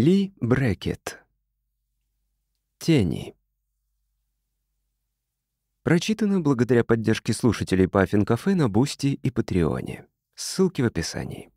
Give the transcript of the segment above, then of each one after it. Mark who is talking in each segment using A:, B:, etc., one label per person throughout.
A: Ли Брекет. Тени. Прочитано благодаря поддержке слушателей Паффин Кафе на Бусти и Патреоне. Ссылки в описании.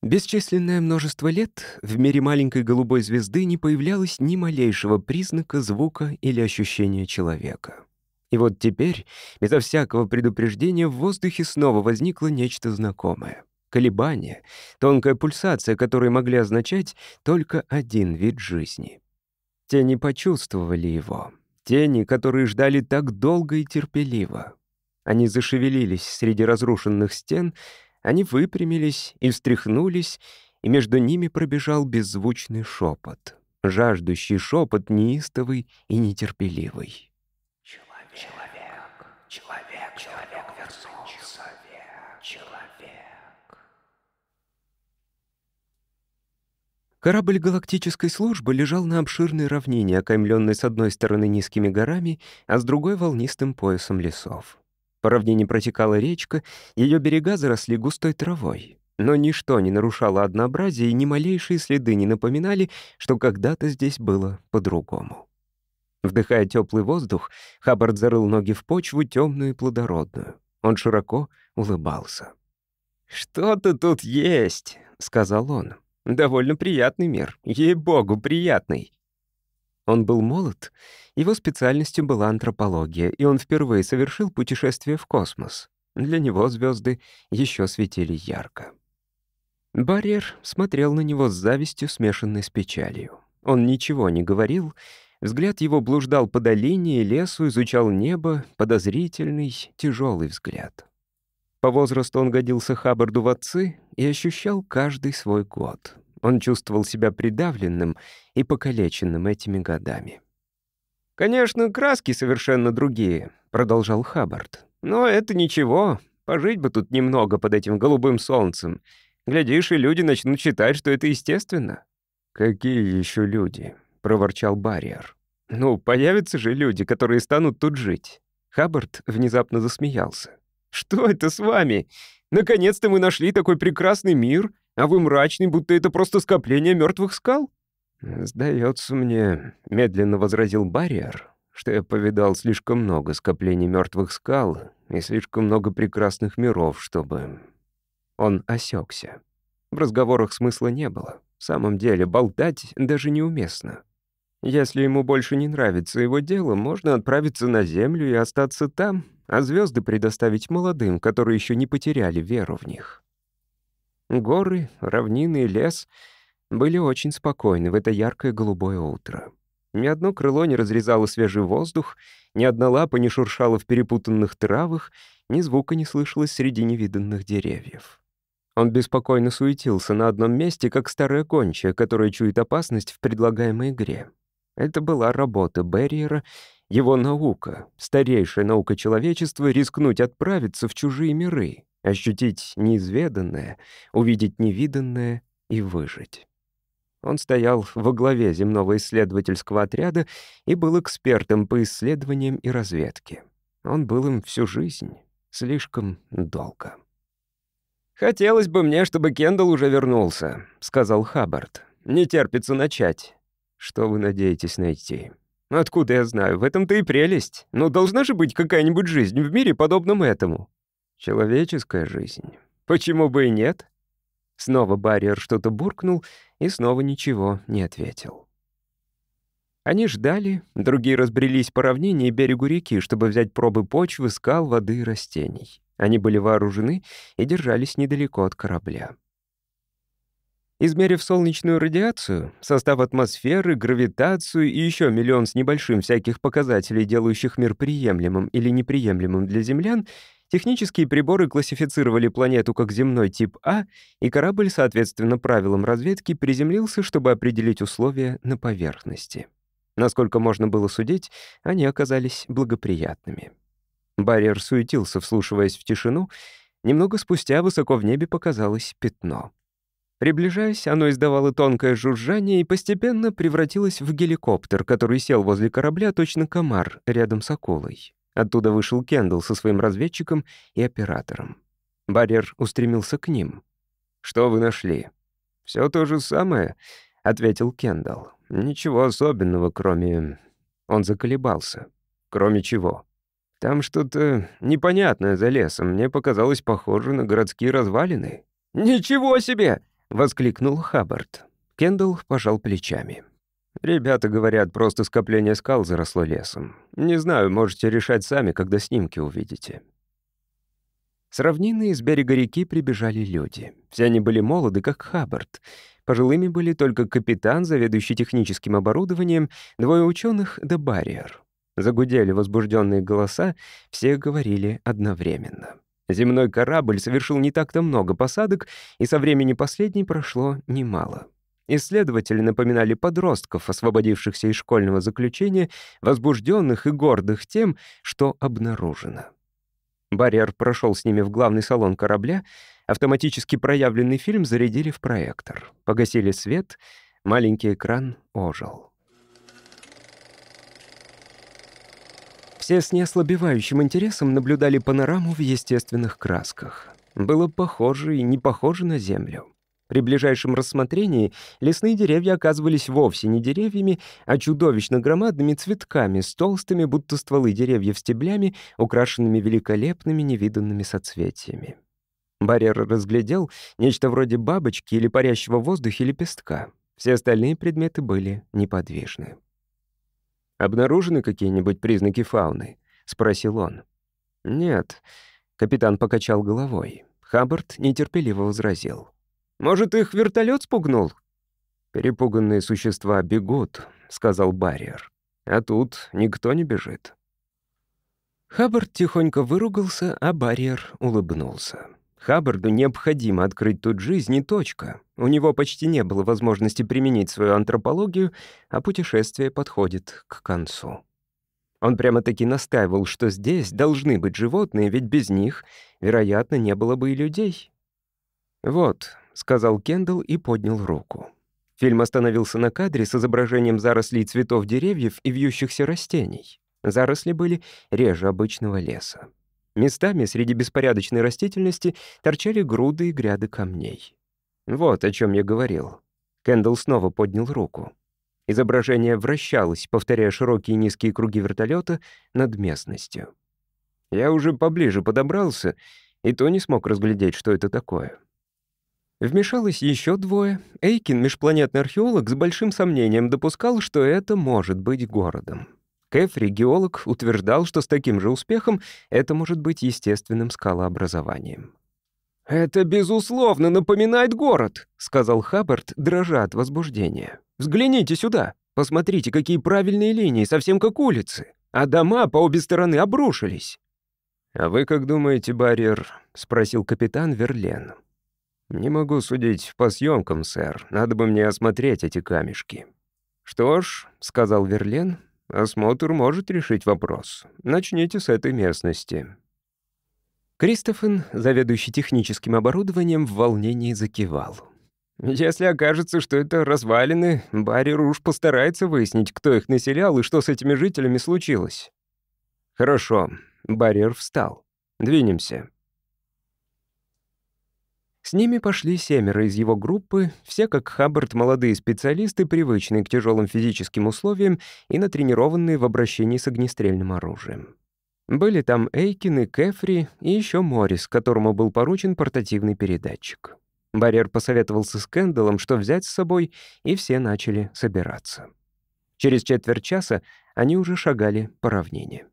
A: Бесчисленное множество лет в мире маленькой голубой звезды не появлялось ни малейшего признака звука или ощущения человека. И вот теперь, безо всякого предупреждения, в воздухе снова возникло нечто знакомое. Колебание, тонкая пульсация, которые могли означать только один вид жизни. Тени почувствовали его. Тени, которые ждали так долго и терпеливо. Они зашевелились среди разрушенных стен, они выпрямились и встряхнулись, и между ними пробежал беззвучный шепот. Жаждущий шепот неистовый и нетерпеливый. Человек, человек вернулся. Человек, человек. Корабль галактической службы лежал на обширной равнине, окаймленной с одной стороны низкими горами, а с другой — волнистым поясом лесов. По равнине протекала речка, ее берега заросли густой травой. Но ничто не нарушало однообразие, и ни малейшие следы не напоминали, что когда-то здесь было по-другому. Вдыхая теплый воздух, Хаббард зарыл ноги в почву, темную и плодородную. Он широко улыбался. «Что-то тут есть», — сказал он. «Довольно приятный мир. Ей-богу, приятный». Он был молод, его специальностью была антропология, и он впервые совершил путешествие в космос. Для него звезды еще светили ярко. Барьер смотрел на него с завистью, смешанной с печалью. Он ничего не говорил, Взгляд его блуждал по долине и лесу, изучал небо, подозрительный, тяжелый взгляд. По возрасту он годился Хаббарду в отцы и ощущал каждый свой год. Он чувствовал себя придавленным и покалеченным этими годами. «Конечно, краски совершенно другие», — продолжал Хаббард. «Но это ничего. Пожить бы тут немного под этим голубым солнцем. Глядишь, и люди начнут считать, что это естественно». «Какие еще люди?» проворчал барьер. «Ну, появятся же люди, которые станут тут жить». Хаббард внезапно засмеялся. «Что это с вами? Наконец-то мы нашли такой прекрасный мир, а вы мрачный, будто это просто скопление мертвых скал?» «Сдается мне», — медленно возразил барьер, «что я повидал слишком много скоплений мертвых скал и слишком много прекрасных миров, чтобы...» Он осекся. В разговорах смысла не было. В самом деле, болтать даже неуместно. Если ему больше не нравится его дело, можно отправиться на Землю и остаться там, а звезды предоставить молодым, которые еще не потеряли веру в них. Горы, равнины и лес были очень спокойны в это яркое голубое утро. Ни одно крыло не разрезало свежий воздух, ни одна лапа не шуршала в перепутанных травах, ни звука не слышалось среди невиданных деревьев. Он беспокойно суетился на одном месте, как старая гончая, которая чует опасность в предлагаемой игре. Это была работа Берриера, его наука, старейшая наука человечества, рискнуть отправиться в чужие миры, ощутить неизведанное, увидеть невиданное и выжить. Он стоял во главе земного исследовательского отряда и был экспертом по исследованиям и разведке. Он был им всю жизнь, слишком долго. «Хотелось бы мне, чтобы Кендалл уже вернулся», — сказал Хаббард. «Не терпится начать. Что вы надеетесь найти? Ну, откуда я знаю? В этом-то и прелесть. Но ну, должна же быть какая-нибудь жизнь в мире, подобном этому. Человеческая жизнь. Почему бы и нет? Снова барьер что-то буркнул и снова ничего не ответил. Они ждали, другие разбрелись по равнине и берегу реки, чтобы взять пробы почвы, скал, воды и растений. Они были вооружены и держались недалеко от корабля. Измерив солнечную радиацию, состав атмосферы, гравитацию и еще миллион с небольшим всяких показателей, делающих мир приемлемым или неприемлемым для землян, технические приборы классифицировали планету как земной тип А, и корабль, соответственно правилам разведки, приземлился, чтобы определить условия на поверхности. Насколько можно было судить, они оказались благоприятными. Барьер суетился, вслушиваясь в тишину. Немного спустя высоко в небе показалось пятно — Приближаясь, оно издавало тонкое жужжание и постепенно превратилось в геликоптер, который сел возле корабля точно комар рядом с акулой. Оттуда вышел Кендалл со своим разведчиком и оператором. Барьер устремился к ним. «Что вы нашли?» «Все то же самое», — ответил Кендалл. «Ничего особенного, кроме...» Он заколебался. «Кроме чего?» «Там что-то непонятное за лесом. Мне показалось похоже на городские развалины». «Ничего себе!» — воскликнул Хаббард. Кендалл пожал плечами. «Ребята говорят, просто скопление скал заросло лесом. Не знаю, можете решать сами, когда снимки увидите». С равнины из берега реки прибежали люди. Все они были молоды, как Хаббард. Пожилыми были только капитан, заведующий техническим оборудованием, двое ученых да барьер. Загудели возбужденные голоса, все говорили одновременно. Земной корабль совершил не так-то много посадок, и со времени последней прошло немало. Исследователи напоминали подростков, освободившихся из школьного заключения, возбужденных и гордых тем, что обнаружено. Барьер прошел с ними в главный салон корабля, автоматически проявленный фильм зарядили в проектор, погасили свет, маленький экран ожил. Все с неослабевающим интересом наблюдали панораму в естественных красках. Было похоже и не похоже на Землю. При ближайшем рассмотрении лесные деревья оказывались вовсе не деревьями, а чудовищно громадными цветками с толстыми, будто стволы деревьев стеблями, украшенными великолепными невиданными соцветиями. Барьер разглядел нечто вроде бабочки или парящего в воздухе лепестка. Все остальные предметы были неподвижны. «Обнаружены какие-нибудь признаки фауны?» — спросил он. «Нет», — капитан покачал головой. Хаббард нетерпеливо возразил. «Может, их вертолет спугнул?» «Перепуганные существа бегут», — сказал Барьер, «А тут никто не бежит». Хаббард тихонько выругался, а Барьер улыбнулся. Хаббарду необходимо открыть тут жизнь и точка. У него почти не было возможности применить свою антропологию, а путешествие подходит к концу. Он прямо-таки настаивал, что здесь должны быть животные, ведь без них, вероятно, не было бы и людей. «Вот», — сказал Кендалл и поднял руку. Фильм остановился на кадре с изображением зарослей цветов деревьев и вьющихся растений. Заросли были реже обычного леса. Местами среди беспорядочной растительности торчали груды и гряды камней. Вот о чем я говорил. Кендалл снова поднял руку. Изображение вращалось, повторяя широкие низкие круги вертолета над местностью. Я уже поближе подобрался, и то не смог разглядеть, что это такое. Вмешалось еще двое. Эйкин, межпланетный археолог, с большим сомнением допускал, что это может быть городом. Кэфри, геолог, утверждал, что с таким же успехом это может быть естественным скалообразованием. «Это, безусловно, напоминает город», — сказал Хаббард, дрожа от возбуждения. «Взгляните сюда. Посмотрите, какие правильные линии, совсем как улицы. А дома по обе стороны обрушились». «А вы как думаете, барьер?» — спросил капитан Верлен. «Не могу судить по съемкам, сэр. Надо бы мне осмотреть эти камешки». «Что ж», — сказал Верлен, Осмотр может решить вопрос. Начните с этой местности». Кристофен, заведующий техническим оборудованием, в волнении закивал. «Если окажется, что это развалины, Барри Руж постарается выяснить, кто их населял и что с этими жителями случилось». «Хорошо». Барьер встал. «Двинемся». С ними пошли семеро из его группы, все, как Хаббард, молодые специалисты, привычные к тяжелым физическим условиям и натренированные в обращении с огнестрельным оружием. Были там Эйкин и Кефри, и еще Моррис, которому был поручен портативный передатчик. Барьер посоветовался с Кэндаллом, что взять с собой, и все начали собираться. Через четверть часа они уже шагали по равнине.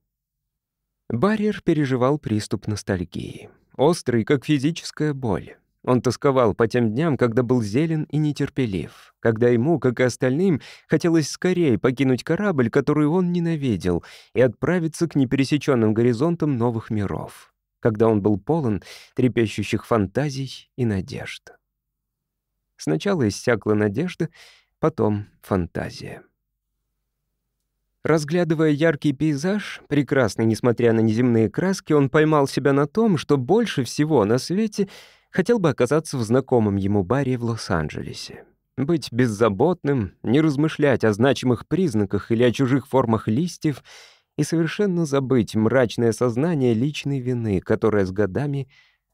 A: Барьер переживал приступ ностальгии, острый, как физическая боль. Он тосковал по тем дням, когда был зелен и нетерпелив, когда ему, как и остальным, хотелось скорее покинуть корабль, который он ненавидел, и отправиться к непересеченным горизонтам новых миров, когда он был полон трепещущих фантазий и надежд. Сначала иссякла надежда, потом фантазия. Разглядывая яркий пейзаж, прекрасный, несмотря на неземные краски, он поймал себя на том, что больше всего на свете — хотел бы оказаться в знакомом ему баре в Лос-Анджелесе. Быть беззаботным, не размышлять о значимых признаках или о чужих формах листьев и совершенно забыть мрачное сознание личной вины, которое с годами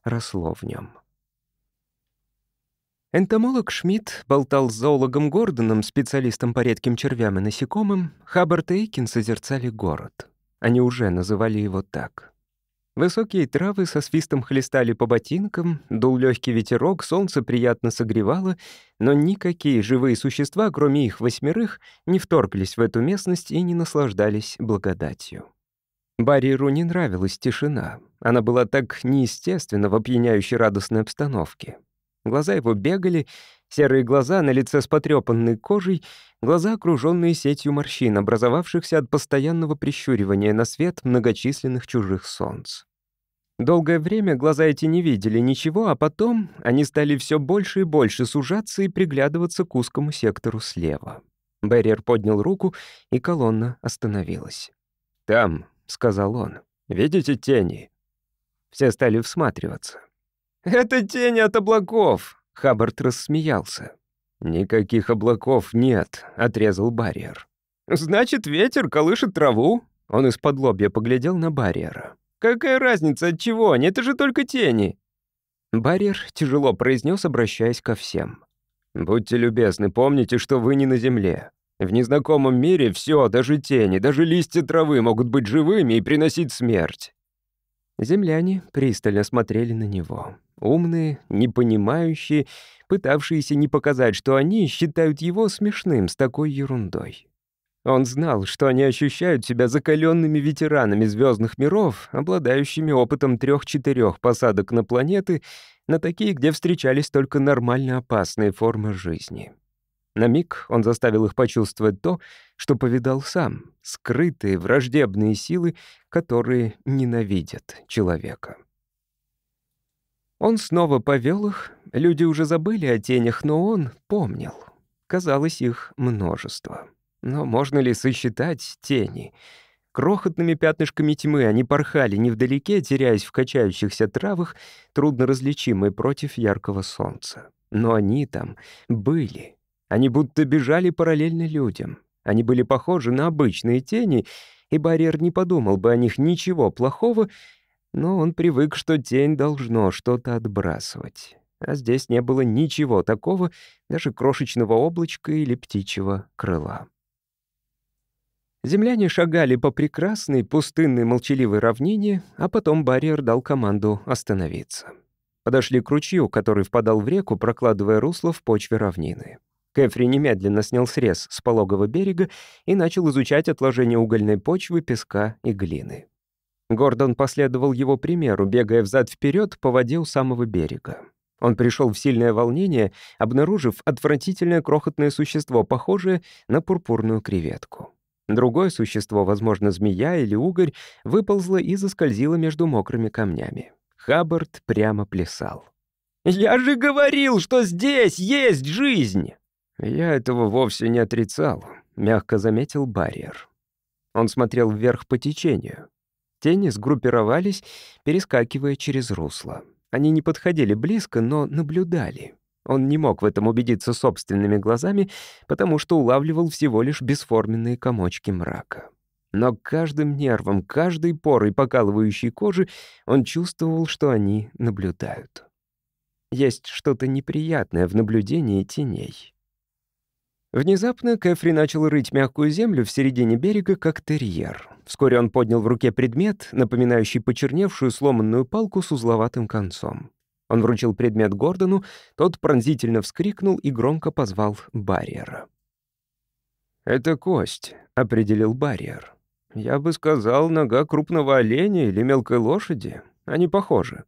A: росло в нем. Энтомолог Шмидт болтал с зоологом Гордоном, специалистом по редким червям и насекомым, Хаббард и Эйкин созерцали город. Они уже называли его так — Высокие травы со свистом хлестали по ботинкам, дул легкий ветерок, солнце приятно согревало, но никакие живые существа, кроме их восьмерых, не вторглись в эту местность и не наслаждались благодатью. Барьеру не нравилась тишина. Она была так неестественно в опьяняющей радостной обстановке. Глаза его бегали, серые глаза на лице с потрёпанной кожей, глаза, окруженные сетью морщин, образовавшихся от постоянного прищуривания на свет многочисленных чужих солнц. Долгое время глаза эти не видели ничего, а потом они стали все больше и больше сужаться и приглядываться к узкому сектору слева. Берриер поднял руку, и колонна остановилась. «Там», — сказал он, — «видите тени?» Все стали всматриваться. «Это тени от облаков!» — Хаббард рассмеялся. «Никаких облаков нет», — отрезал барьер. «Значит, ветер колышет траву?» Он из-под лобья поглядел на барьера. «Какая разница, от чего они? Это же только тени!» Барьер тяжело произнес, обращаясь ко всем. «Будьте любезны, помните, что вы не на земле. В незнакомом мире все, даже тени, даже листья травы могут быть живыми и приносить смерть». Земляне пристально смотрели на него. Умные, непонимающие, пытавшиеся не показать, что они считают его смешным с такой ерундой. Он знал, что они ощущают себя закаленными ветеранами звездных миров, обладающими опытом трех-четырех посадок на планеты, на такие, где встречались только нормально опасные формы жизни. На миг он заставил их почувствовать то, что повидал сам — скрытые враждебные силы, которые ненавидят человека. Он снова повел их, люди уже забыли о тенях, но он помнил. Казалось, их множество. Но можно ли сосчитать тени? Крохотными пятнышками тьмы они порхали невдалеке, теряясь в качающихся травах, трудно различимые против яркого солнца. Но они там были. Они будто бежали параллельно людям. Они были похожи на обычные тени, и барьер не подумал бы о них ничего плохого, но он привык, что тень должно что-то отбрасывать. А здесь не было ничего такого, даже крошечного облачка или птичьего крыла. Земляне шагали по прекрасной, пустынной, молчаливой равнине, а потом барьер дал команду остановиться. Подошли к ручью, который впадал в реку, прокладывая русло в почве равнины. Кэфри немедленно снял срез с пологого берега и начал изучать отложение угольной почвы, песка и глины. Гордон последовал его примеру, бегая взад-вперед по воде у самого берега. Он пришел в сильное волнение, обнаружив отвратительное крохотное существо, похожее на пурпурную креветку. Другое существо, возможно, змея или угорь, выползло и заскользило между мокрыми камнями. Хаббард прямо плясал. «Я же говорил, что здесь есть жизнь!» «Я этого вовсе не отрицал», — мягко заметил барьер. Он смотрел вверх по течению. Тени сгруппировались, перескакивая через русло. Они не подходили близко, но наблюдали. Он не мог в этом убедиться собственными глазами, потому что улавливал всего лишь бесформенные комочки мрака. Но каждым нервом, каждой порой покалывающей кожи он чувствовал, что они наблюдают. Есть что-то неприятное в наблюдении теней. Внезапно Кэфри начал рыть мягкую землю в середине берега, как терьер. Вскоре он поднял в руке предмет, напоминающий почерневшую сломанную палку с узловатым концом. Он вручил предмет Гордону, тот пронзительно вскрикнул и громко позвал барьера. «Это кость», — определил барьер. «Я бы сказал, нога крупного оленя или мелкой лошади. Они похожи».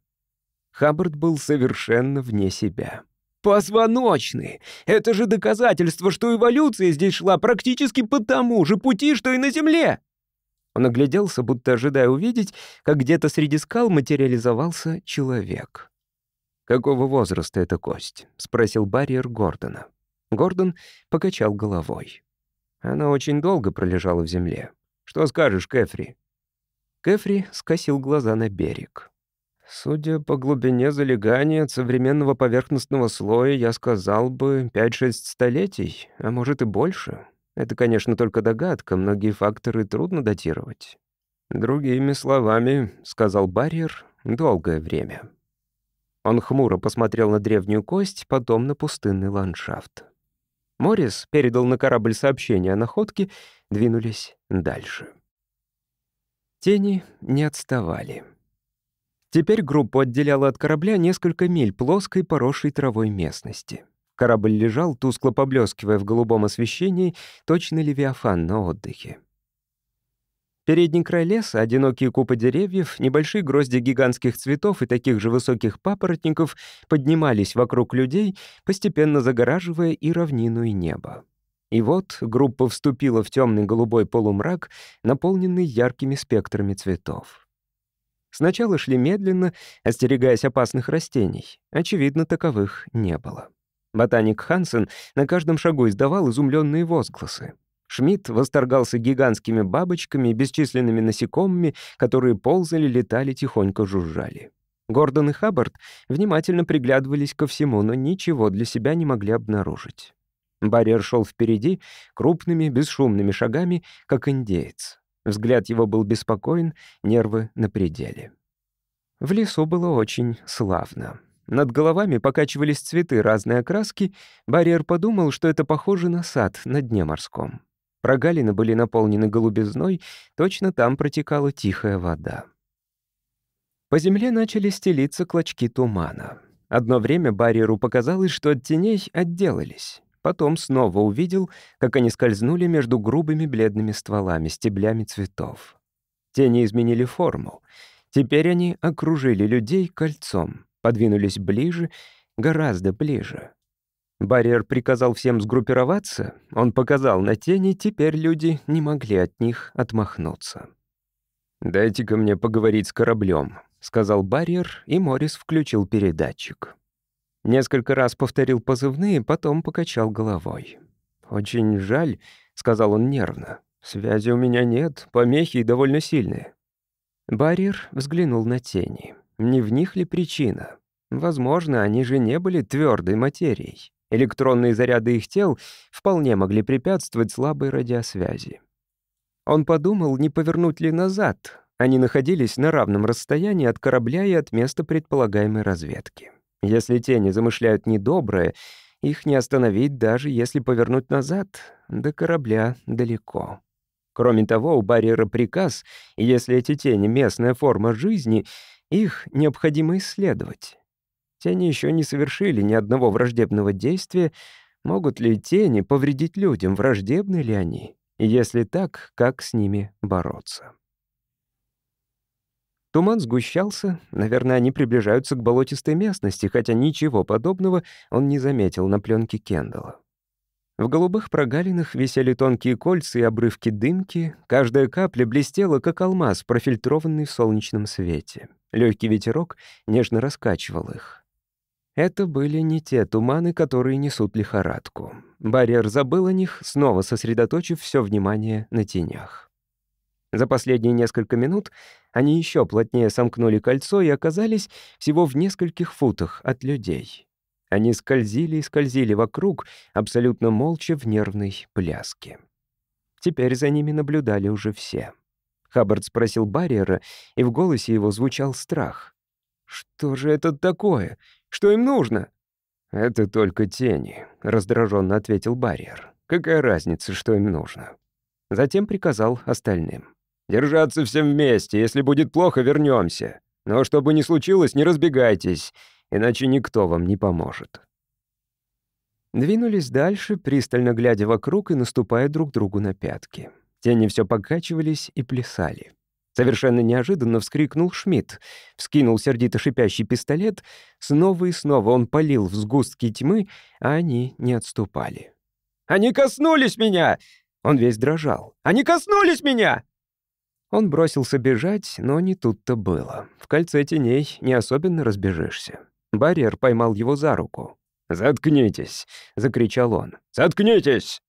A: Хаббард был совершенно вне себя. Позвоночный. Это же доказательство, что эволюция здесь шла практически по тому же пути, что и на Земле. Он огляделся, будто ожидая увидеть, как где-то среди скал материализовался человек. «Какого возраста эта кость?» — спросил барьер Гордона. Гордон покачал головой. Она очень долго пролежала в земле. «Что скажешь, Кэфри?» Кэфри скосил глаза на берег. Судя по глубине залегания от современного поверхностного слоя, я сказал бы 5-6 столетий, а может и больше. Это, конечно, только догадка, многие факторы трудно датировать. Другими словами, сказал барьер, долгое время. Он хмуро посмотрел на древнюю кость, потом на пустынный ландшафт. Морис передал на корабль сообщение о находке, двинулись дальше. Тени не отставали. Теперь группу отделяло от корабля несколько миль плоской, поросшей травой местности. Корабль лежал, тускло поблескивая в голубом освещении, точно левиафан на отдыхе. Передний край леса, одинокие купы деревьев, небольшие грозди гигантских цветов и таких же высоких папоротников поднимались вокруг людей, постепенно загораживая и равнину, и небо. И вот группа вступила в темный голубой полумрак, наполненный яркими спектрами цветов. Сначала шли медленно, остерегаясь опасных растений. Очевидно, таковых не было. Ботаник Хансен на каждом шагу издавал изумленные возгласы. Шмидт восторгался гигантскими бабочками и бесчисленными насекомыми, которые ползали, летали, тихонько жужжали. Гордон и Хаббард внимательно приглядывались ко всему, но ничего для себя не могли обнаружить. Барьер шел впереди крупными, бесшумными шагами, как индеец. Взгляд его был беспокоен, нервы на пределе. В лесу было очень славно. Над головами покачивались цветы разной окраски. Барьер подумал, что это похоже на сад на дне морском. Прогалины были наполнены голубизной, точно там протекала тихая вода. По земле начали стелиться клочки тумана. Одно время барьеру показалось, что от теней отделались. Потом снова увидел, как они скользнули между грубыми бледными стволами, стеблями цветов. Тени изменили форму. Теперь они окружили людей кольцом, подвинулись ближе, гораздо ближе. Барьер приказал всем сгруппироваться, он показал на тени, теперь люди не могли от них отмахнуться. «Дайте-ка мне поговорить с кораблем», — сказал Барьер, и Морис включил передатчик. Несколько раз повторил позывные, потом покачал головой. «Очень жаль», — сказал он нервно. «Связи у меня нет, помехи довольно сильные». Барьер взглянул на тени. Не в них ли причина? Возможно, они же не были твердой материей. Электронные заряды их тел вполне могли препятствовать слабой радиосвязи. Он подумал, не повернуть ли назад. Они находились на равном расстоянии от корабля и от места предполагаемой разведки. Если тени замышляют недоброе, их не остановить, даже если повернуть назад. До корабля далеко. Кроме того, у барьера приказ, если эти тени — местная форма жизни, их необходимо исследовать. Тени еще не совершили ни одного враждебного действия. Могут ли тени повредить людям, враждебны ли они? И если так, как с ними бороться? Туман сгущался, наверное, они приближаются к болотистой местности, хотя ничего подобного он не заметил на пленке Кендала. В голубых прогалинах висели тонкие кольца и обрывки дымки, каждая капля блестела, как алмаз, профильтрованный в солнечном свете. Легкий ветерок нежно раскачивал их. Это были не те туманы, которые несут лихорадку. Барьер забыл о них, снова сосредоточив все внимание на тенях. За последние несколько минут они еще плотнее сомкнули кольцо и оказались всего в нескольких футах от людей. Они скользили и скользили вокруг, абсолютно молча в нервной пляске. Теперь за ними наблюдали уже все. Хаббард спросил барьера, и в голосе его звучал страх. «Что же это такое? Что им нужно?» «Это только тени», — раздраженно ответил барьер. «Какая разница, что им нужно?» Затем приказал остальным. Держаться всем вместе. Если будет плохо, вернемся. Но чтобы не случилось, не разбегайтесь, иначе никто вам не поможет». Двинулись дальше, пристально глядя вокруг и наступая друг другу на пятки. Тени все покачивались и плясали. Совершенно неожиданно вскрикнул Шмидт, вскинул сердито шипящий пистолет, снова и снова он палил в сгустки тьмы, а они не отступали. «Они коснулись меня!» Он весь дрожал. «Они коснулись меня!» Он бросился бежать, но не тут-то было. В кольце теней не особенно разбежишься. Барьер поймал его за руку. «Заткнитесь!» — закричал он. «Заткнитесь!»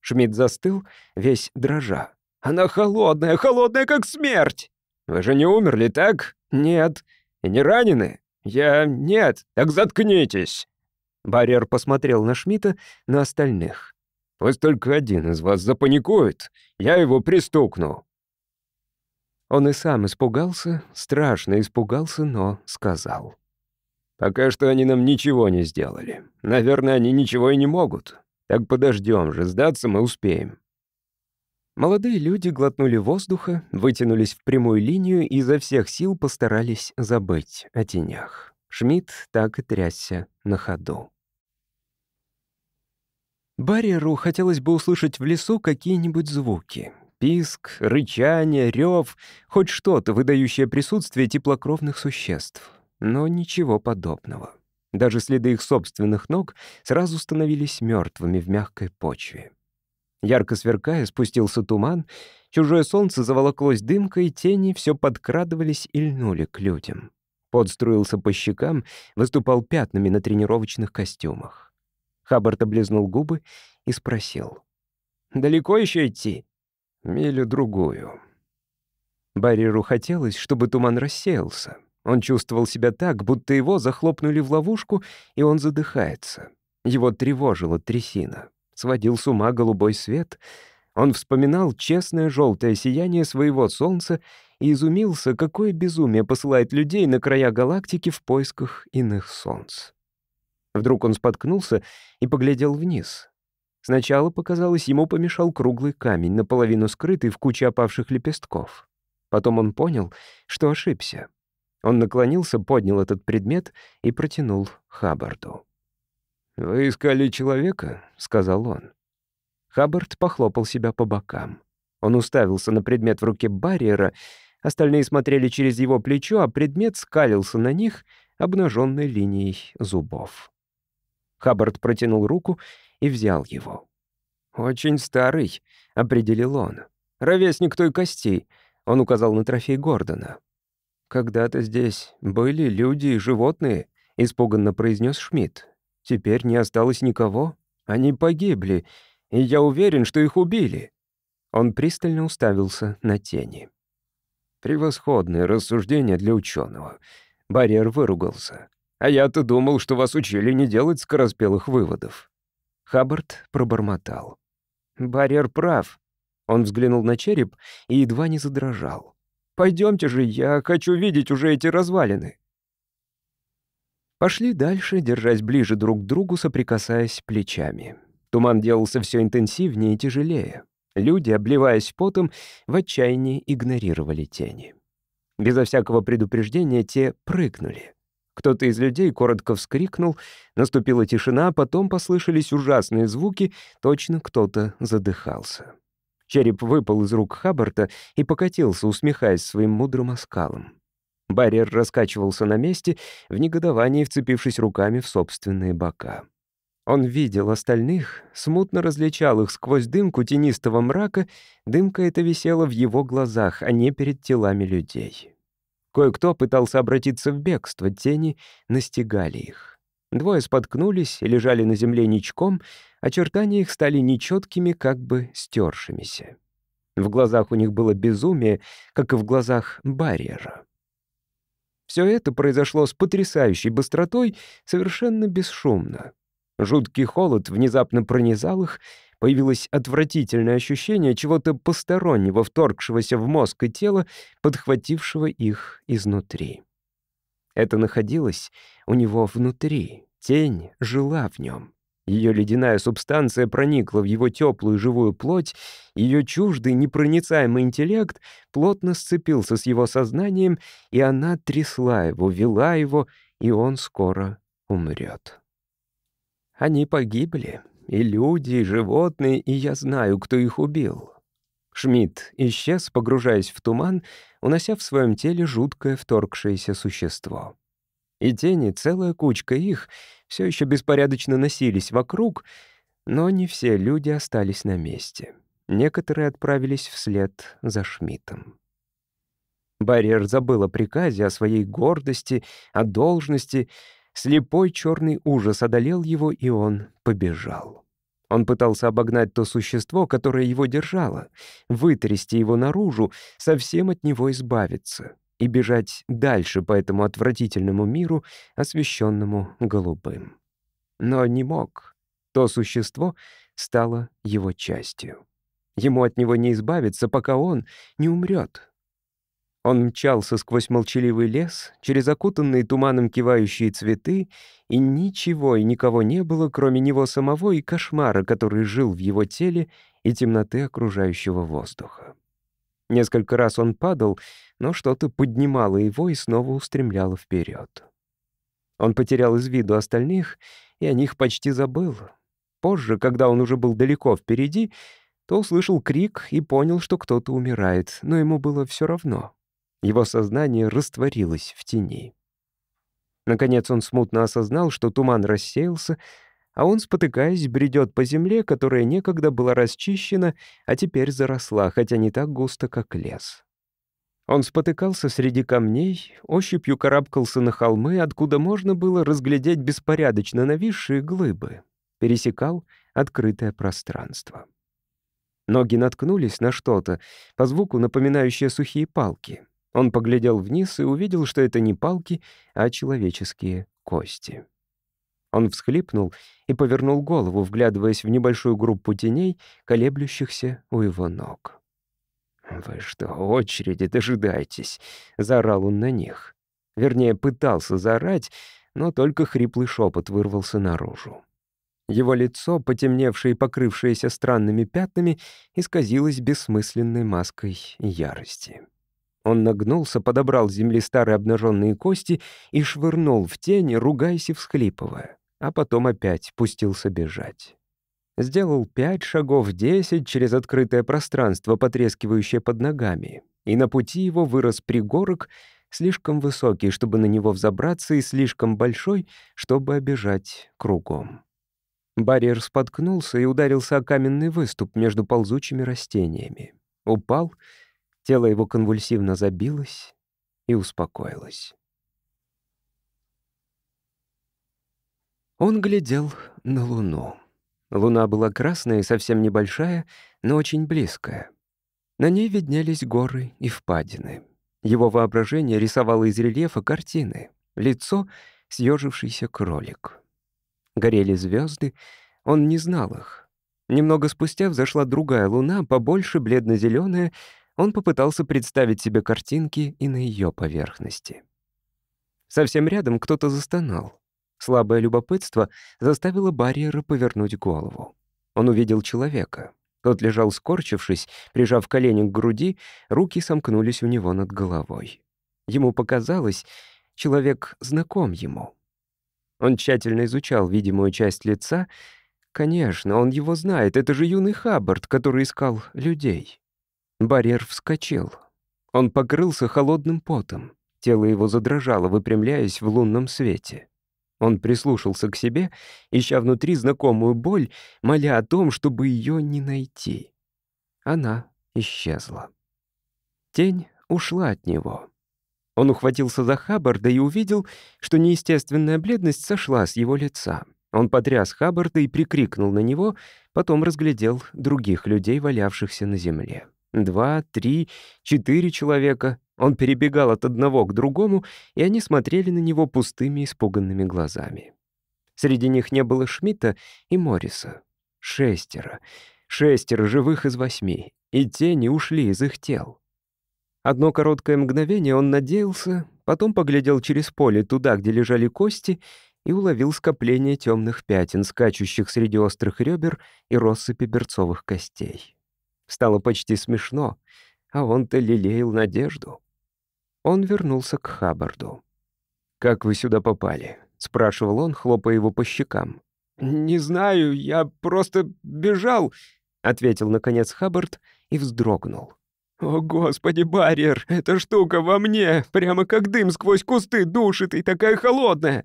A: Шмидт застыл, весь дрожа. «Она холодная, холодная, как смерть!» «Вы же не умерли, так?» «Нет». «И не ранены?» «Я... нет». «Так заткнитесь!» Барьер посмотрел на Шмидта, на остальных. «Пусть только один из вас запаникует, я его пристукну». Он и сам испугался, страшно испугался, но сказал. «Пока что они нам ничего не сделали. Наверное, они ничего и не могут. Так подождем же, сдаться мы успеем». Молодые люди глотнули воздуха, вытянулись в прямую линию и изо всех сил постарались забыть о тенях. Шмидт так и трясся на ходу. Барьеру хотелось бы услышать в лесу какие-нибудь звуки. Писк, рычание, рев, хоть что-то, выдающее присутствие теплокровных существ. Но ничего подобного. Даже следы их собственных ног сразу становились мертвыми в мягкой почве. Ярко сверкая, спустился туман, чужое солнце заволоклось дымкой, тени все подкрадывались и льнули к людям. Подструился по щекам, выступал пятнами на тренировочных костюмах. Хаббард облизнул губы и спросил. «Далеко еще идти?» Милю-другую. Барриру хотелось, чтобы туман рассеялся. Он чувствовал себя так, будто его захлопнули в ловушку, и он задыхается. Его тревожила трясина. Сводил с ума голубой свет. Он вспоминал честное желтое сияние своего солнца и изумился, какое безумие посылает людей на края галактики в поисках иных солнц. Вдруг он споткнулся и поглядел вниз. Сначала, показалось, ему помешал круглый камень, наполовину скрытый в куче опавших лепестков. Потом он понял, что ошибся. Он наклонился, поднял этот предмет и протянул Хаббарду. «Вы искали человека?» — сказал он. Хаббард похлопал себя по бокам. Он уставился на предмет в руке барьера, остальные смотрели через его плечо, а предмет скалился на них обнаженной линией зубов. Хаббард протянул руку и взял его. «Очень старый», — определил он. «Ровесник той кости», — он указал на трофей Гордона. «Когда-то здесь были люди и животные», — испуганно произнес Шмидт. «Теперь не осталось никого. Они погибли, и я уверен, что их убили». Он пристально уставился на тени. «Превосходное рассуждение для ученого. Барьер выругался. «А я-то думал, что вас учили не делать скороспелых выводов». Хаббард пробормотал. «Барьер прав». Он взглянул на череп и едва не задрожал. «Пойдемте же, я хочу видеть уже эти развалины». Пошли дальше, держась ближе друг к другу, соприкасаясь плечами. Туман делался все интенсивнее и тяжелее. Люди, обливаясь потом, в отчаянии игнорировали тени. Безо всякого предупреждения те прыгнули. Кто-то из людей коротко вскрикнул, наступила тишина, а потом послышались ужасные звуки, точно кто-то задыхался. Череп выпал из рук Хаббарта и покатился, усмехаясь своим мудрым оскалом. Барьер раскачивался на месте, в негодовании вцепившись руками в собственные бока. Он видел остальных, смутно различал их сквозь дымку тенистого мрака, дымка эта висела в его глазах, а не перед телами людей. Кое-кто пытался обратиться в бегство, тени настигали их. Двое споткнулись и лежали на земле ничком, очертания их стали нечеткими, как бы стершимися. В глазах у них было безумие, как и в глазах барьера. Все это произошло с потрясающей быстротой, совершенно бесшумно. Жуткий холод внезапно пронизал их, Появилось отвратительное ощущение чего-то постороннего, вторгшегося в мозг и тело, подхватившего их изнутри. Это находилось у него внутри. Тень жила в нем. Ее ледяная субстанция проникла в его теплую живую плоть, ее чуждый непроницаемый интеллект плотно сцепился с его сознанием, и она трясла его, вела его, и он скоро умрет. Они погибли. И люди, и животные, и я знаю, кто их убил». Шмидт исчез, погружаясь в туман, унося в своем теле жуткое вторгшееся существо. И тени, целая кучка их, все еще беспорядочно носились вокруг, но не все люди остались на месте. Некоторые отправились вслед за Шмидтом. Барьер забыл о приказе, о своей гордости, о должности — Слепой черный ужас одолел его, и он побежал. Он пытался обогнать то существо, которое его держало, вытрясти его наружу, совсем от него избавиться и бежать дальше по этому отвратительному миру, освещенному голубым. Но не мог. То существо стало его частью. Ему от него не избавиться, пока он не умрет, он мчался сквозь молчаливый лес, через окутанные туманом кивающие цветы, и ничего и никого не было, кроме него самого и кошмара, который жил в его теле, и темноты окружающего воздуха. Несколько раз он падал, но что-то поднимало его и снова устремляло вперед. Он потерял из виду остальных, и о них почти забыл. Позже, когда он уже был далеко впереди, то услышал крик и понял, что кто-то умирает, но ему было все равно. Его сознание растворилось в тени. Наконец он смутно осознал, что туман рассеялся, а он, спотыкаясь, бредет по земле, которая некогда была расчищена, а теперь заросла, хотя не так густо, как лес. Он спотыкался среди камней, ощупью карабкался на холмы, откуда можно было разглядеть беспорядочно нависшие глыбы, пересекал открытое пространство. Ноги наткнулись на что-то, по звуку напоминающее сухие палки — он поглядел вниз и увидел, что это не палки, а человеческие кости. Он всхлипнул и повернул голову, вглядываясь в небольшую группу теней, колеблющихся у его ног. «Вы что, очереди дожидаетесь?» — заорал он на них. Вернее, пытался заорать, но только хриплый шепот вырвался наружу. Его лицо, потемневшее и покрывшееся странными пятнами, исказилось бессмысленной маской ярости. Он нагнулся, подобрал с земли старые обнаженные кости и швырнул в тень, ругаясь и всхлипывая, а потом опять пустился бежать. Сделал пять шагов, десять через открытое пространство, потрескивающее под ногами, и на пути его вырос пригорок, слишком высокий, чтобы на него взобраться, и слишком большой, чтобы обижать кругом. Барьер споткнулся и ударился о каменный выступ между ползучими растениями. Упал — Тело его конвульсивно забилось и успокоилось. Он глядел на луну. Луна была красная и совсем небольшая, но очень близкая. На ней виднелись горы и впадины. Его воображение рисовало из рельефа картины. Лицо — съежившийся кролик. Горели звезды, он не знал их. Немного спустя взошла другая луна, побольше, бледно-зеленая, он попытался представить себе картинки и на ее поверхности. Совсем рядом кто-то застонал. Слабое любопытство заставило барьера повернуть голову. Он увидел человека. Тот лежал скорчившись, прижав колени к груди, руки сомкнулись у него над головой. Ему показалось, человек знаком ему. Он тщательно изучал видимую часть лица. Конечно, он его знает, это же юный Хаббард, который искал людей. Барьер вскочил. Он покрылся холодным потом. Тело его задрожало, выпрямляясь в лунном свете. Он прислушался к себе, ища внутри знакомую боль, моля о том, чтобы ее не найти. Она исчезла. Тень ушла от него. Он ухватился за Хаббарда и увидел, что неестественная бледность сошла с его лица. Он потряс Хаббарда и прикрикнул на него, потом разглядел других людей, валявшихся на земле два, три, четыре человека. Он перебегал от одного к другому, и они смотрели на него пустыми, испуганными глазами. Среди них не было Шмидта и Морриса. Шестеро. Шестеро живых из восьми. И тени ушли из их тел. Одно короткое мгновение он надеялся, потом поглядел через поле туда, где лежали кости, и уловил скопление темных пятен, скачущих среди острых ребер и россыпи берцовых костей. Стало почти смешно, а он-то лелеял надежду. Он вернулся к Хаббарду. «Как вы сюда попали?» — спрашивал он, хлопая его по щекам. «Не знаю, я просто бежал», — ответил, наконец, Хаббард и вздрогнул. «О, господи, барьер! Эта штука во мне! Прямо как дым сквозь кусты душит и такая холодная!»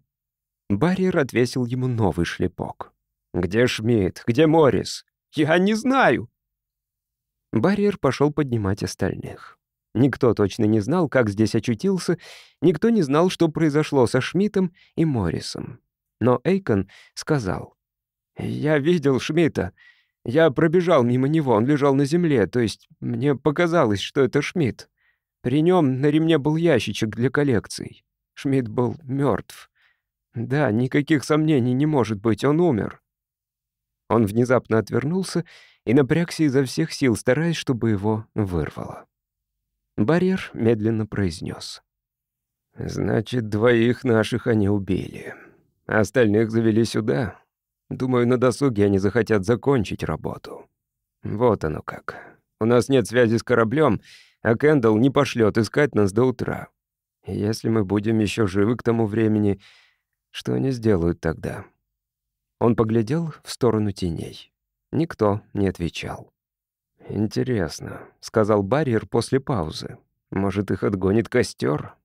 A: Барьер отвесил ему новый шлепок. «Где Шмидт? Где Моррис?» «Я не знаю!» Барьер пошел поднимать остальных. Никто точно не знал, как здесь очутился, никто не знал, что произошло со Шмидтом и Моррисом. Но Эйкон сказал, «Я видел Шмидта. Я пробежал мимо него, он лежал на земле, то есть мне показалось, что это Шмидт. При нем на ремне был ящичек для коллекций. Шмидт был мертв. Да, никаких сомнений не может быть, он умер». Он внезапно отвернулся и напрягся изо всех сил, стараясь, чтобы его вырвало. Барьер медленно произнес. «Значит, двоих наших они убили. А остальных завели сюда. Думаю, на досуге они захотят закончить работу. Вот оно как. У нас нет связи с кораблем, а Кэндалл не пошлет искать нас до утра. Если мы будем еще живы к тому времени, что они сделают тогда?» Он поглядел в сторону теней. Никто не отвечал. «Интересно», — сказал барьер после паузы. «Может, их отгонит костер?»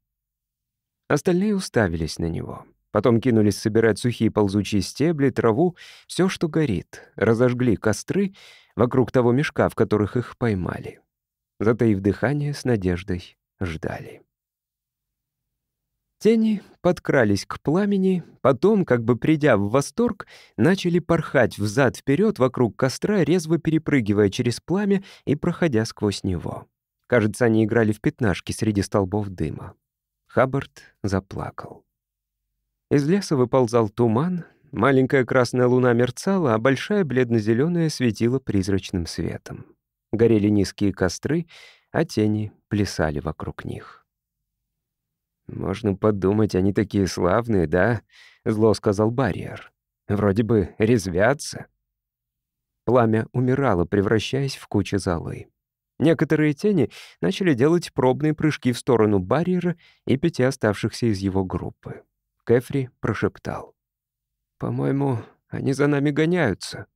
A: Остальные уставились на него. Потом кинулись собирать сухие ползучие стебли, траву, все, что горит. Разожгли костры вокруг того мешка, в которых их поймали. Затаив дыхание, с надеждой ждали. Тени подкрались к пламени, потом, как бы придя в восторг, начали порхать взад-вперед вокруг костра, резво перепрыгивая через пламя и проходя сквозь него. Кажется, они играли в пятнашки среди столбов дыма. Хаббард заплакал. Из леса выползал туман, маленькая красная луна мерцала, а большая бледно-зеленая светила призрачным светом. Горели низкие костры, а тени плясали вокруг них. «Можно подумать, они такие славные, да?» — зло сказал барьер. «Вроде бы резвятся». Пламя умирало, превращаясь в кучу золы. Некоторые тени начали делать пробные прыжки в сторону барьера и пяти оставшихся из его группы. Кефри прошептал. «По-моему, они за нами гоняются».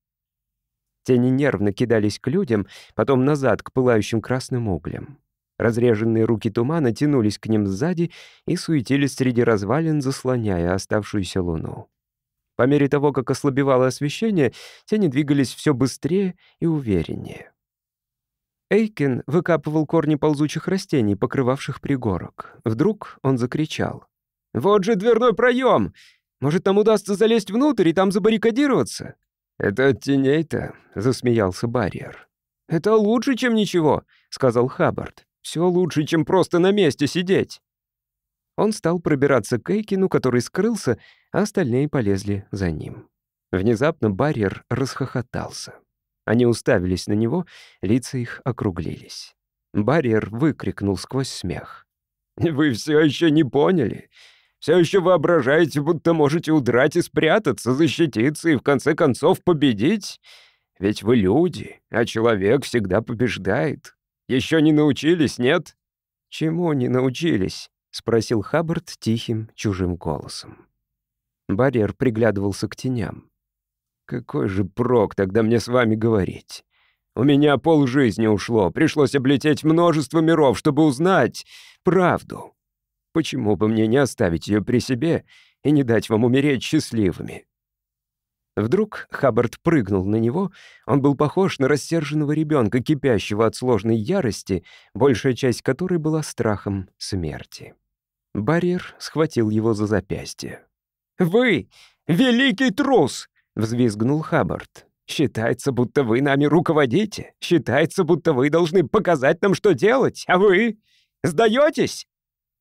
A: Тени нервно кидались к людям, потом назад к пылающим красным углям. Разреженные руки тумана тянулись к ним сзади и суетились среди развалин, заслоняя оставшуюся луну. По мере того, как ослабевало освещение, тени двигались все быстрее и увереннее. Эйкин выкапывал корни ползучих растений, покрывавших пригорок. Вдруг он закричал. «Вот же дверной проем! Может, там удастся залезть внутрь и там забаррикадироваться?» «Это от теней-то», — засмеялся Барьер. «Это лучше, чем ничего», — сказал Хаббард. Все лучше, чем просто на месте сидеть. Он стал пробираться к Эйкину, который скрылся, а остальные полезли за ним. Внезапно барьер расхохотался. Они уставились на него, лица их округлились. Барьер выкрикнул сквозь смех. «Вы все еще не поняли? Все еще воображаете, будто можете удрать и спрятаться, защититься и в конце концов победить? Ведь вы люди, а человек всегда побеждает. Еще не научились, нет?» «Чему не научились?» — спросил Хаббард тихим, чужим голосом. Барьер приглядывался к теням. «Какой же прок тогда мне с вами говорить? У меня полжизни ушло, пришлось облететь множество миров, чтобы узнать правду. Почему бы мне не оставить ее при себе и не дать вам умереть счастливыми?» Вдруг Хаббард прыгнул на него. Он был похож на рассерженного ребенка, кипящего от сложной ярости, большая часть которой была страхом смерти. Барьер схватил его за запястье. «Вы — великий трус!» — взвизгнул Хаббард. «Считается, будто вы нами руководите. Считается, будто вы должны показать нам, что делать. А вы сдаетесь?»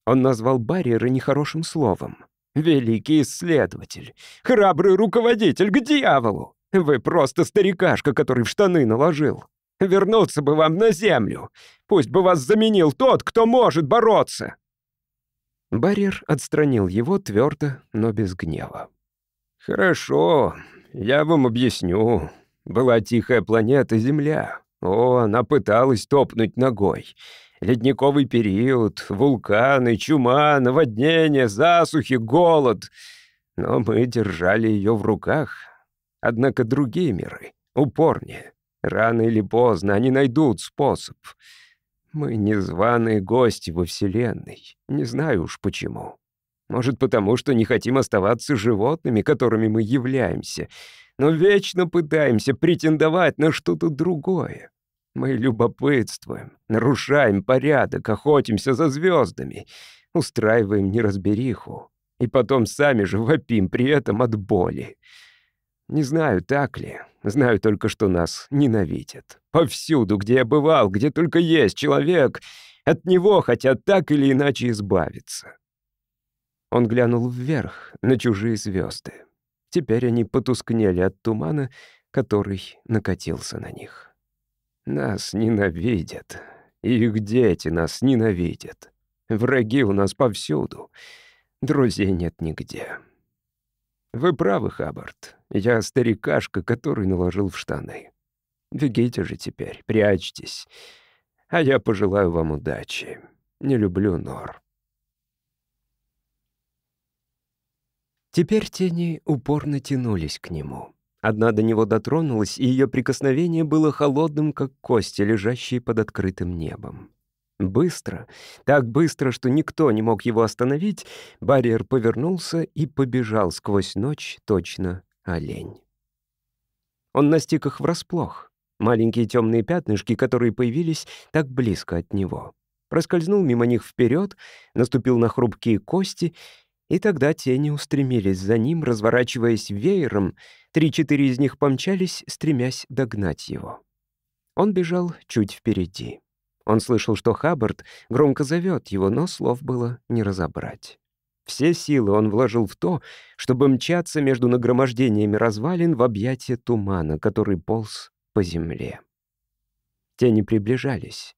A: Он назвал барьера нехорошим словом. Великий исследователь, храбрый руководитель, к дьяволу! Вы просто старикашка, который в штаны наложил. Вернуться бы вам на землю. Пусть бы вас заменил тот, кто может бороться!» Барьер отстранил его твердо, но без гнева. «Хорошо, я вам объясню. Была тихая планета Земля. О, она пыталась топнуть ногой. Ледниковый период, вулканы, чума, наводнения, засухи, голод. Но мы держали ее в руках. Однако другие миры упорнее. Рано или поздно они найдут способ. Мы незваные гости во Вселенной. Не знаю уж почему. Может, потому что не хотим оставаться животными, которыми мы являемся, но вечно пытаемся претендовать на что-то другое, мы любопытствуем, нарушаем порядок, охотимся за звездами, устраиваем неразбериху. И потом сами же вопим при этом от боли. Не знаю, так ли. Знаю только, что нас ненавидят. Повсюду, где я бывал, где только есть человек, от него хотят так или иначе избавиться. Он глянул вверх, на чужие звезды. Теперь они потускнели от тумана, который накатился на них. Нас ненавидят. Их дети нас ненавидят. Враги у нас повсюду. Друзей нет нигде. Вы правы, Хаббард. Я старикашка, который наложил в штаны. Бегите же теперь, прячьтесь. А я пожелаю вам удачи. Не люблю нор. Теперь тени упорно тянулись к нему. Одна до него дотронулась, и ее прикосновение было холодным, как кости, лежащие под открытым небом. Быстро, так быстро, что никто не мог его остановить, барьер повернулся и побежал сквозь ночь точно олень. Он настиг их врасплох. Маленькие темные пятнышки, которые появились так близко от него. Проскользнул мимо них вперед, наступил на хрупкие кости — и тогда тени устремились за ним, разворачиваясь веером, три-четыре из них помчались, стремясь догнать его. Он бежал чуть впереди. Он слышал, что Хаббард громко зовет его, но слов было не разобрать. Все силы он вложил в то, чтобы мчаться между нагромождениями развалин в объятия тумана, который полз по земле. Тени приближались,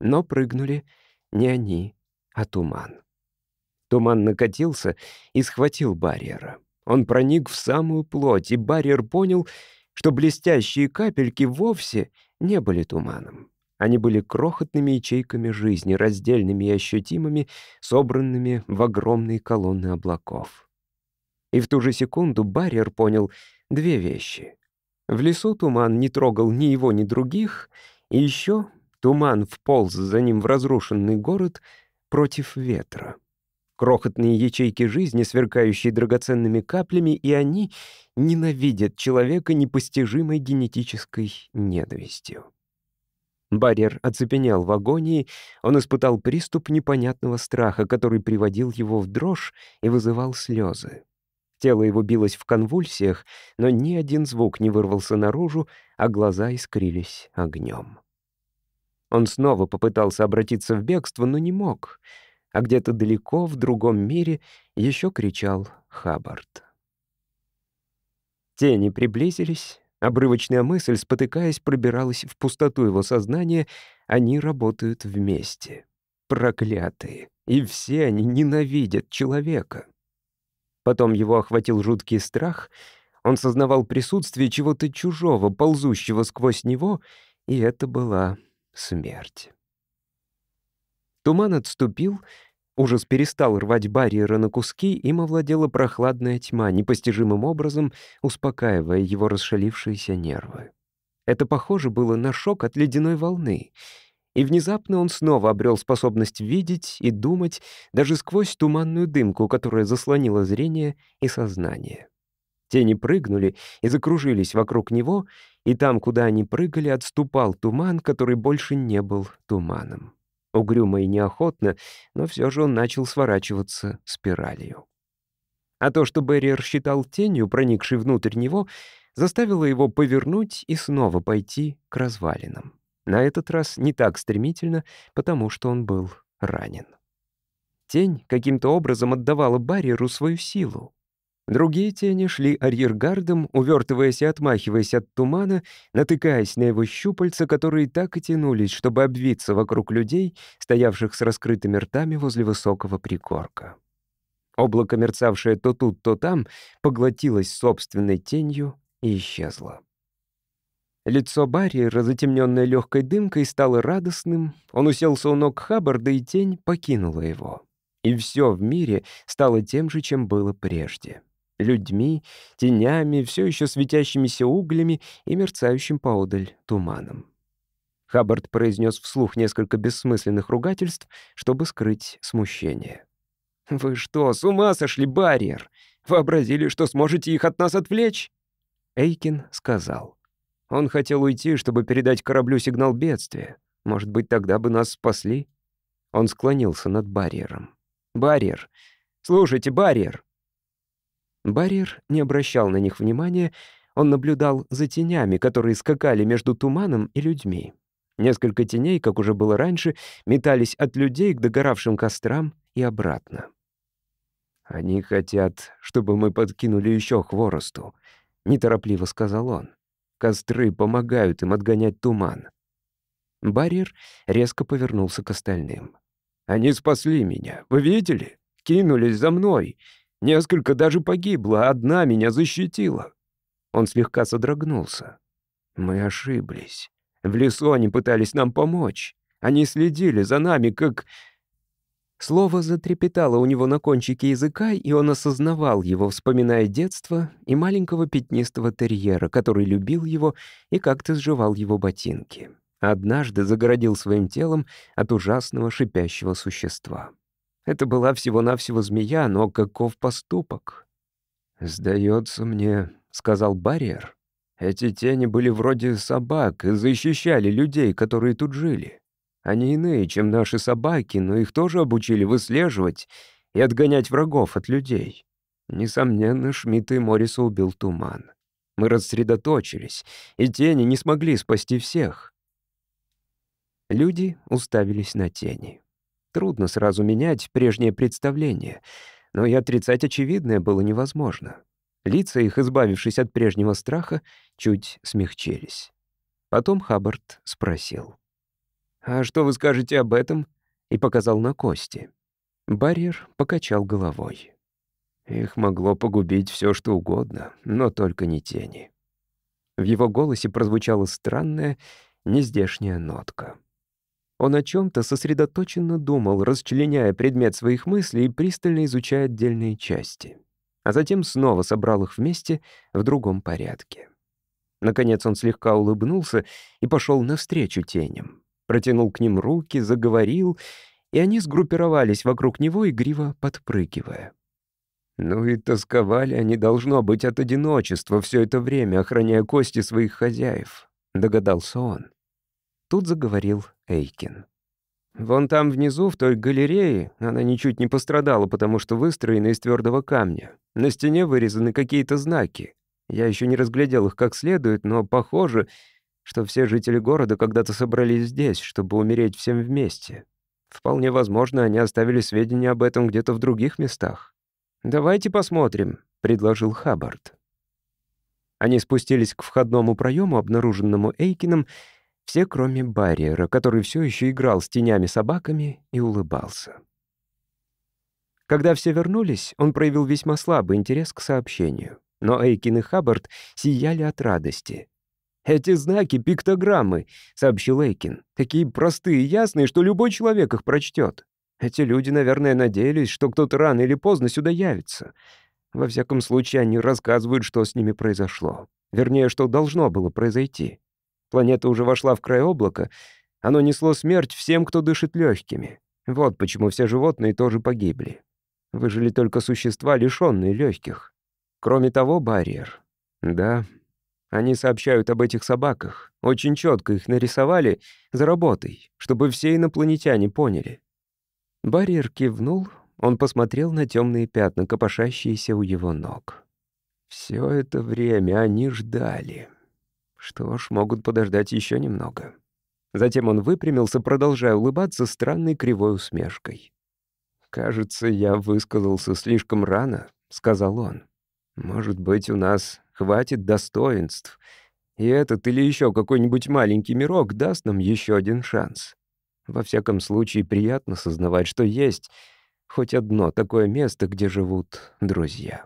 A: но прыгнули не они, а туман. Туман накатился и схватил барьера. Он проник в самую плоть, и барьер понял, что блестящие капельки вовсе не были туманом. Они были крохотными ячейками жизни, раздельными и ощутимыми, собранными в огромные колонны облаков. И в ту же секунду барьер понял две вещи. В лесу туман не трогал ни его, ни других, и еще туман вполз за ним в разрушенный город против ветра крохотные ячейки жизни, сверкающие драгоценными каплями, и они ненавидят человека непостижимой генетической ненавистью. Барьер оцепенел в агонии, он испытал приступ непонятного страха, который приводил его в дрожь и вызывал слезы. Тело его билось в конвульсиях, но ни один звук не вырвался наружу, а глаза искрились огнем. Он снова попытался обратиться в бегство, но не мог — а где-то далеко, в другом мире, еще кричал Хаббард. Тени приблизились, обрывочная мысль, спотыкаясь, пробиралась в пустоту его сознания, они работают вместе. Проклятые. И все они ненавидят человека. Потом его охватил жуткий страх. Он сознавал присутствие чего-то чужого, ползущего сквозь него, и это была смерть. Туман отступил, ужас перестал рвать барьера на куски, им овладела прохладная тьма, непостижимым образом успокаивая его расшалившиеся нервы. Это похоже было на шок от ледяной волны. И внезапно он снова обрел способность видеть и думать даже сквозь туманную дымку, которая заслонила зрение и сознание. Тени прыгнули и закружились вокруг него, и там, куда они прыгали, отступал туман, который больше не был туманом угрюмо и неохотно, но все же он начал сворачиваться спиралью. А то, что Берриер считал тенью, проникшей внутрь него, заставило его повернуть и снова пойти к развалинам. На этот раз не так стремительно, потому что он был ранен. Тень каким-то образом отдавала барьеру свою силу. Другие тени шли арьергардом, увертываясь и отмахиваясь от тумана, натыкаясь на его щупальца, которые так и тянулись, чтобы обвиться вокруг людей, стоявших с раскрытыми ртами возле высокого прикорка. Облако, мерцавшее то тут, то там, поглотилось собственной тенью и исчезло. Лицо Барри, разотемненное легкой дымкой, стало радостным. Он уселся у ног Хаббарда, и тень покинула его. И все в мире стало тем же, чем было прежде людьми, тенями, все еще светящимися углями и мерцающим поодаль туманом. Хаббард произнес вслух несколько бессмысленных ругательств, чтобы скрыть смущение. «Вы что, с ума сошли, барьер? Вообразили, что сможете их от нас отвлечь?» Эйкин сказал. «Он хотел уйти, чтобы передать кораблю сигнал бедствия. Может быть, тогда бы нас спасли?» Он склонился над барьером. «Барьер! Слушайте, барьер!» Барьер не обращал на них внимания, он наблюдал за тенями, которые скакали между туманом и людьми. Несколько теней, как уже было раньше, метались от людей к догоравшим кострам и обратно. «Они хотят, чтобы мы подкинули еще хворосту», — неторопливо сказал он. «Костры помогают им отгонять туман». Барьер резко повернулся к остальным. «Они спасли меня. Вы видели? Кинулись за мной. Несколько даже погибло, а одна меня защитила». Он слегка содрогнулся. «Мы ошиблись. В лесу они пытались нам помочь. Они следили за нами, как...» Слово затрепетало у него на кончике языка, и он осознавал его, вспоминая детство и маленького пятнистого терьера, который любил его и как-то сживал его ботинки. Однажды загородил своим телом от ужасного шипящего существа. Это была всего-навсего змея, но каков поступок? «Сдается мне», — сказал барьер. «Эти тени были вроде собак и защищали людей, которые тут жили. Они иные, чем наши собаки, но их тоже обучили выслеживать и отгонять врагов от людей». Несомненно, Шмидта и Морриса убил туман. Мы рассредоточились, и тени не смогли спасти всех. Люди уставились на тени. Трудно сразу менять прежнее представление, но и отрицать очевидное было невозможно. Лица их, избавившись от прежнего страха, чуть смягчились. Потом Хаббард спросил. «А что вы скажете об этом?» и показал на кости. Барьер покачал головой. Их могло погубить все, что угодно, но только не тени. В его голосе прозвучала странная, нездешняя нотка. Он о чем-то сосредоточенно думал, расчленяя предмет своих мыслей и пристально изучая отдельные части. А затем снова собрал их вместе в другом порядке. Наконец он слегка улыбнулся и пошел навстречу теням. Протянул к ним руки, заговорил, и они сгруппировались вокруг него, игриво подпрыгивая. Ну и тосковали они, должно быть, от одиночества все это время, охраняя кости своих хозяев, догадался он. Тут заговорил Эйкин. «Вон там внизу, в той галерее, она ничуть не пострадала, потому что выстроена из твердого камня. На стене вырезаны какие-то знаки. Я еще не разглядел их как следует, но похоже, что все жители города когда-то собрались здесь, чтобы умереть всем вместе. Вполне возможно, они оставили сведения об этом где-то в других местах. «Давайте посмотрим», — предложил Хаббард. Они спустились к входному проему, обнаруженному Эйкином, все, кроме барьера, который все еще играл с тенями-собаками и улыбался. Когда все вернулись, он проявил весьма слабый интерес к сообщению. Но Эйкин и Хаббард сияли от радости. «Эти знаки — пиктограммы», — сообщил Эйкин. «Такие простые и ясные, что любой человек их прочтет. Эти люди, наверное, надеялись, что кто-то рано или поздно сюда явится. Во всяком случае, они рассказывают, что с ними произошло. Вернее, что должно было произойти. Планета уже вошла в край облака. Оно несло смерть всем, кто дышит легкими. Вот почему все животные тоже погибли. Выжили только существа, лишенные легких. Кроме того, барьер. Да, они сообщают об этих собаках. Очень четко их нарисовали за работой, чтобы все инопланетяне поняли. Барьер кивнул, он посмотрел на темные пятна, копошащиеся у его ног. Все это время они ждали. Что ж, могут подождать еще немного. Затем он выпрямился, продолжая улыбаться странной кривой усмешкой. «Кажется, я высказался слишком рано», — сказал он. «Может быть, у нас хватит достоинств, и этот или еще какой-нибудь маленький мирок даст нам еще один шанс. Во всяком случае, приятно сознавать, что есть хоть одно такое место, где живут друзья».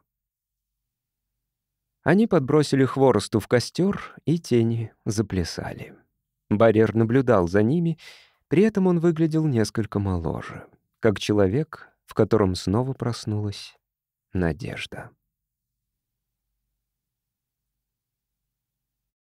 A: Они подбросили хворосту в костер, и тени заплясали. Барьер наблюдал за ними, при этом он выглядел несколько моложе, как человек, в котором снова проснулась надежда.